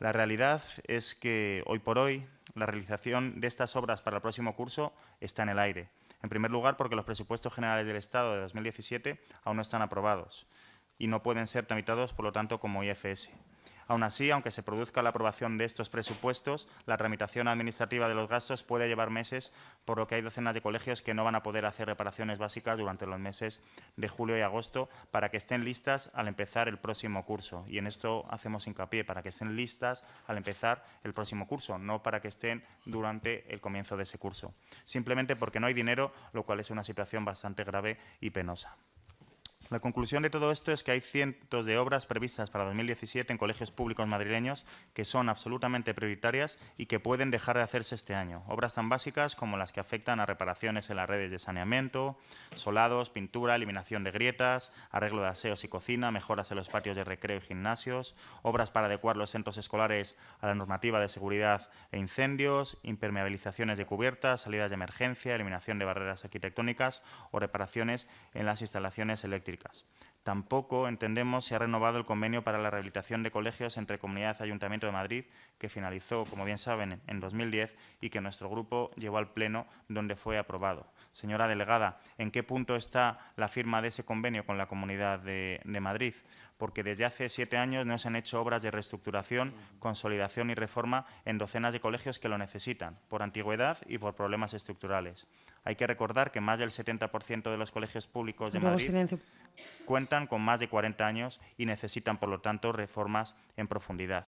La realidad es que hoy por hoy la realización de estas obras para el próximo curso está en el aire. En primer lugar, porque los presupuestos generales del Estado de 2017 aún no están aprobados y no pueden ser tramitados, por lo tanto, como IFS. Aún así, aunque se produzca la aprobación de estos presupuestos, la tramitación administrativa de los gastos puede llevar meses, por lo que hay docenas de colegios que no van a poder hacer reparaciones básicas durante los meses de julio y agosto para que estén listas al empezar el próximo curso. Y en esto hacemos hincapié, para que estén listas al empezar el próximo curso, no para que estén durante el comienzo de ese curso. Simplemente porque no hay dinero, lo cual es una situación bastante grave y penosa. La conclusión de todo esto es que hay cientos de obras previstas para 2017 en colegios públicos madrileños que son absolutamente prioritarias y que pueden dejar de hacerse este año. Obras tan básicas como las que afectan a reparaciones en las redes de saneamiento, solados, pintura, eliminación de grietas, arreglo de aseos y cocina, mejoras en los patios de recreo y gimnasios, obras para adecuar los centros escolares a la normativa de seguridad e incendios, impermeabilizaciones de cubiertas, salidas de emergencia, eliminación de barreras arquitectónicas o reparaciones en las instalaciones eléctricas Tampoco, entendemos, si ha renovado el convenio para la rehabilitación de colegios entre Comunidad y Ayuntamiento de Madrid, que finalizó, como bien saben, en 2010 y que nuestro grupo llevó al Pleno, donde fue aprobado. Señora delegada, ¿en qué punto está la firma de ese convenio con la Comunidad de, de Madrid? Porque desde hace siete años no se han hecho obras de reestructuración, consolidación y reforma en docenas de colegios que lo necesitan, por antigüedad y por problemas estructurales. Hay que recordar que más del 70% de los colegios públicos de Madrid cuentan con más de 40 años y necesitan, por lo tanto, reformas en profundidad.